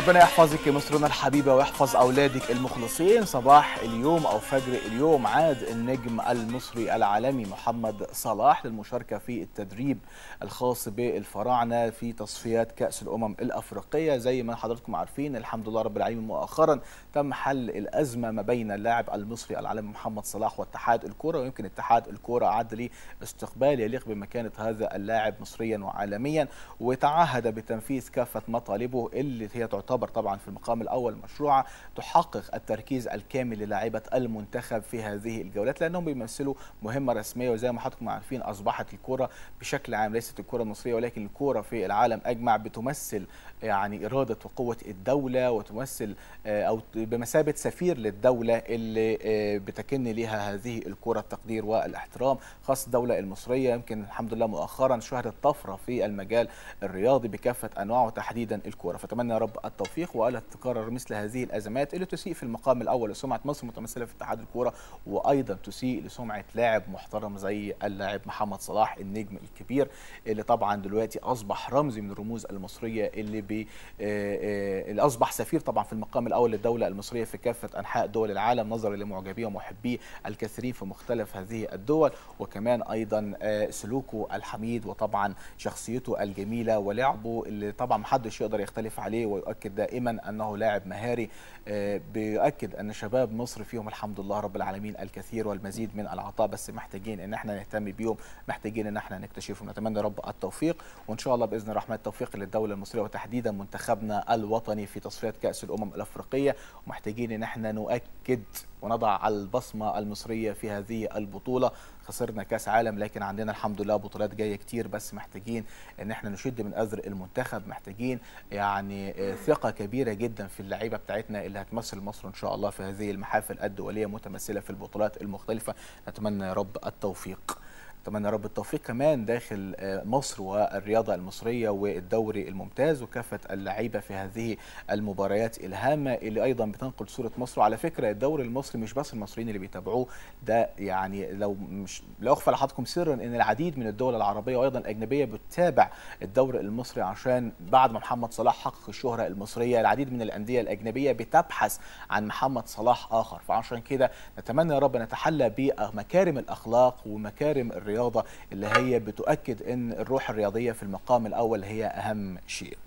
ربنا يحفظك يا مصرنا الحبيبه ويحفظ اولادك المخلصين صباح اليوم او فجر اليوم عاد النجم المصري العالمي محمد صلاح للمشاركه في التدريب الخاص بالفراعنه في تصفيات كاس الامم الافريقيه زي ما حضراتكم عارفين الحمد لله رب العالمين مؤخرا تم حل الازمه ما بين اللاعب المصري العالمي محمد صلاح واتحاد الكوره ويمكن اتحاد الكوره عاد لي استقبال يليق بمكانه هذا اللاعب مصريا وعالميا وتعهد بتنفيذ كافه مطالبه اللي هي تعتبر يعتبر طبعا في المقام الأول مشروع تحقق التركيز الكامل للاعيبة المنتخب في هذه الجولات لأنهم بيمثلوا مهمة رسمية وزي ما حضراتكم عارفين أصبحت الكوره بشكل عام ليست الكوره المصرية ولكن الكوره في العالم أجمع بتمثل يعني إرادة وقوة الدولة وتمثل آه، أو بمثابة سفير للدولة اللي آه، بتكن لها هذه الكوره التقدير والاحترام خاصة الدولة المصرية يمكن الحمد لله مؤخرا شهدت طفرة في المجال الرياضي بكافة أنواعه تحديدا الكوره فاتمنى يا رب التوفيق والا تتكرر مثل هذه الازمات اللي تسيء في المقام الاول لسمعه مصر متمثله في اتحاد الكوره وايضا تسيء لسمعه لاعب محترم زي اللاعب محمد صلاح النجم الكبير اللي طبعا دلوقتي اصبح رمزي من الرموز المصريه اللي بي آه، آه، اللي اصبح سفير طبعا في المقام الاول للدوله المصريه في كافه انحاء دول العالم نظرا لمعجبيه ومحبيه الكثيرين في مختلف هذه الدول وكمان ايضا آه، سلوكه الحميد وطبعا شخصيته الجميله ولعبه اللي طبعا محدش يقدر يختلف عليه ويؤكد بيؤكد دائما أنه لاعب مهاري آه، بيؤكد أن شباب مصر فيهم الحمد لله رب العالمين الكثير والمزيد من العطاء بس محتاجين أن احنا نهتم بيهم محتاجين أن احنا نكتشفهم نتمنى رب التوفيق وإن شاء الله بإذن الرحمن التوفيق للدولة المصرية وتحديدا منتخبنا الوطني في تصفيات كأس الأمم الأفريقية ومحتاجين أن احنا نؤكد ونضع البصمة المصرية في هذه البطولة خسرنا كاس عالم لكن عندنا الحمد لله بطولات جايه كتير بس محتاجين ان احنا نشد من ازر المنتخب محتاجين يعني آه، ثقه كبيره جدا في اللعيبه بتاعتنا اللي هتمثل مصر ان شاء الله في هذه المحافل الدوليه متمثله في البطولات المختلفه نتمنى يا رب التوفيق اتمنى يا رب التوفيق كمان داخل آه، مصر والرياضه المصريه والدوري الممتاز وكافه اللعيبه في هذه المباريات الهامه اللي ايضا بتنقل صوره مصر وعلى فكره الدوري المصري مش بس المصريين اللي بيتابعوه ده يعني لو مش لا اخفى لحضراتكم سرا ان العديد من الدول العربيه وايضا الاجنبيه بتتابع الدوري المصري عشان بعد ما محمد صلاح حقق الشهره المصريه العديد من الانديه الاجنبيه بتبحث عن محمد صلاح اخر فعشان كده نتمنى يا رب نتحلى بمكارم الاخلاق ومكارم الرياضه الرياضه اللي هي بتؤكد ان الروح الرياضيه في المقام الاول هي اهم شيء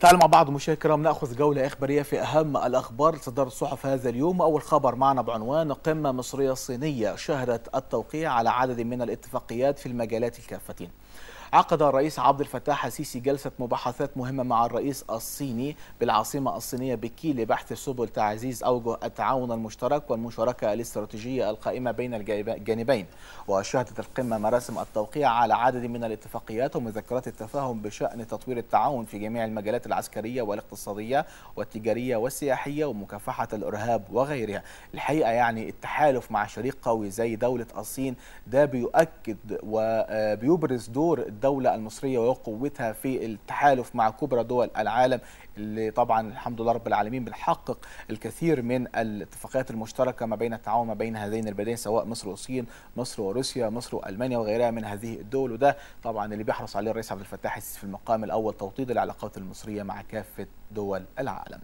تعالوا مع بعض مشاهدينا الكرام ناخذ جوله اخباريه في اهم الاخبار صدر الصحف هذا اليوم اول خبر معنا بعنوان قمه مصريه صينيه شهدت التوقيع على عدد من الاتفاقيات في المجالات الكافتين عقد الرئيس عبد الفتاح السيسي جلسة مباحثات مهمة مع الرئيس الصيني بالعاصمة الصينية بكي لبحث سبل تعزيز أوجه التعاون المشترك والمشاركة الاستراتيجية القائمة بين الجانبين وشهدت القمة مراسم التوقيع على عدد من الاتفاقيات ومذكرات التفاهم بشأن تطوير التعاون في جميع المجالات العسكرية والاقتصادية والتجارية والسياحية ومكافحة الإرهاب وغيرها الحقيقة يعني التحالف مع شريك قوي زي دولة الصين ده بيؤكد وبيبرز آه، دور الدولة المصرية وقوتها في التحالف مع كبرى دول العالم اللي طبعا الحمد لله رب العالمين بنحقق الكثير من الاتفاقيات المشتركة ما بين التعاون ما بين هذين البلدين سواء مصر والصين مصر وروسيا مصر وألمانيا وغيرها من هذه الدول وده طبعا اللي بيحرص عليه الرئيس عبد الفتاح السيسي في المقام الأول توطيد العلاقات المصرية مع كافة دول العالم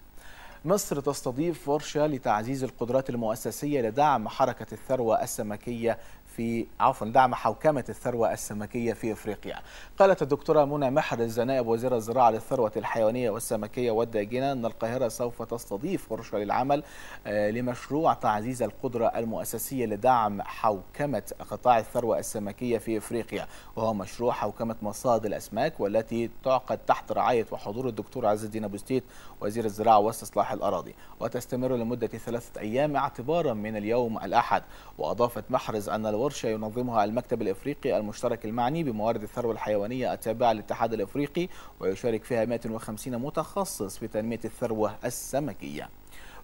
مصر تستضيف ورشة لتعزيز القدرات المؤسسية لدعم حركة الثروة السمكية في عفوا دعم حوكمة الثروة السمكية في إفريقيا قالت الدكتورة منى محرز نائب وزير الزراعة للثروة الحيوانية والسمكية والداجنة أن القاهرة سوف تستضيف ورشة للعمل آه، لمشروع تعزيز القدرة المؤسسية لدعم حوكمة قطاع الثروة السمكية في إفريقيا وهو مشروع حوكمة مصاد الأسماك والتي تعقد تحت رعاية وحضور الدكتور عز الدين أبو ستيت وزير الزراعة واستصلاح الأراضي وتستمر لمدة ثلاثة أيام اعتبارا من اليوم الأحد وأضافت محرز أن الورشة ورشة ينظمها المكتب الإفريقي المشترك المعني بموارد الثروة الحيوانية التابعة للاتحاد الإفريقي ويشارك فيها 150 متخصص في تنمية الثروة السمكية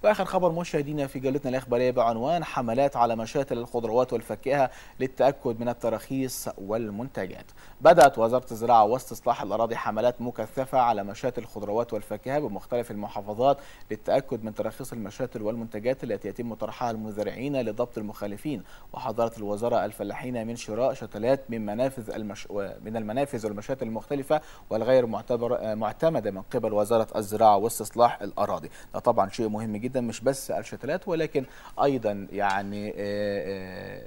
واخر خبر مشاهدينا في جولتنا الاخباريه بعنوان حملات على مشاتل الخضروات والفاكهه للتاكد من التراخيص والمنتجات. بدات وزاره الزراعه واستصلاح الاراضي حملات مكثفه على مشاتل الخضروات والفاكهه بمختلف المحافظات للتاكد من تراخيص المشاتل والمنتجات التي يتم طرحها المزارعين لضبط المخالفين وحضرت الوزاره الفلاحين من شراء شتلات من منافذ المش... من المنافذ والمشاتل المختلفه والغير معتبر معتمده من قبل وزاره الزراعه واستصلاح الاراضي. ده طبعا شيء مهم جدا جدا مش بس الشتلات ولكن ايضا يعني آه،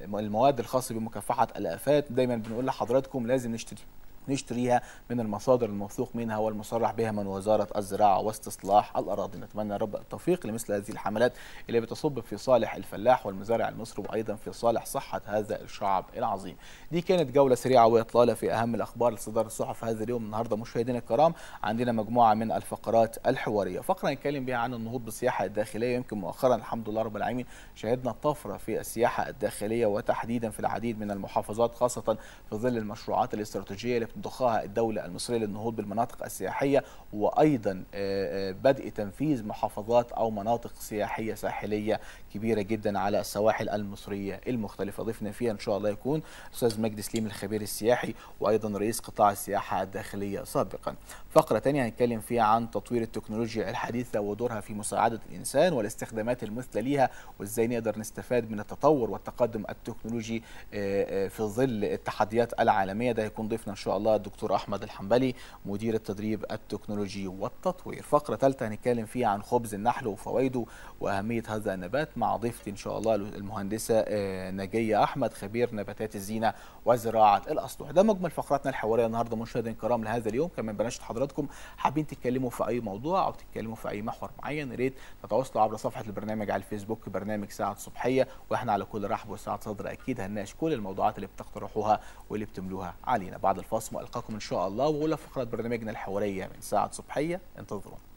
آه، المواد الخاصه بمكافحه الافات دايما بنقول لحضراتكم لازم نشتري نشتريها من المصادر الموثوق منها والمصرح بها من وزارة الزراعة واستصلاح الأراضي نتمنى رب التوفيق لمثل هذه الحملات اللي بتصب في صالح الفلاح والمزارع المصري وأيضا في صالح صحة هذا الشعب العظيم دي كانت جولة سريعة وإطلالة في أهم الأخبار لصدر الصحف هذا اليوم النهاردة مشاهدينا الكرام عندنا مجموعة من الفقرات الحوارية فقرة نتكلم بها عن النهوض بالسياحة الداخلية يمكن مؤخرا الحمد لله رب العالمين شهدنا طفرة في السياحة الداخلية وتحديدا في العديد من المحافظات خاصة في ظل المشروعات الاستراتيجية اللي ضخها الدولة المصرية للنهوض بالمناطق السياحية وأيضا آه، آه، بدء تنفيذ محافظات أو مناطق سياحية ساحلية كبيرة جدا على السواحل المصرية المختلفة ضيفنا فيها إن شاء الله يكون الأستاذ مجدي سليم الخبير السياحي وأيضا رئيس قطاع السياحة الداخلية سابقا فقرة تانية هنتكلم فيها عن تطوير التكنولوجيا الحديثة ودورها في مساعدة الإنسان والاستخدامات المثلى ليها وإزاي نقدر نستفاد من التطور والتقدم التكنولوجي آه، في ظل التحديات العالمية ده هيكون ضيفنا إن شاء الله الله الدكتور احمد الحنبلي مدير التدريب التكنولوجي والتطوير فقره ثالثه هنتكلم فيها عن خبز النحل وفوائده واهميه هذا النبات مع ضيفتي ان شاء الله المهندسه آه، نجيه احمد خبير نباتات الزينه وزراعه الاسطح ده مجمل فقراتنا الحواريه النهارده مشاهدينا الكرام لهذا اليوم كمان بنشط حضراتكم حابين تتكلموا في اي موضوع او تتكلموا في اي محور معين يا ريت تتواصلوا عبر صفحه البرنامج على الفيسبوك برنامج ساعه صبحيه واحنا على كل رحب وسعه صدر اكيد هنناقش كل الموضوعات اللي بتقترحوها واللي بتملوها علينا بعد الفاصل وألقاكم ان شاء الله واولى فقرات برنامجنا الحواريه من ساعه صبحيه انتظرونا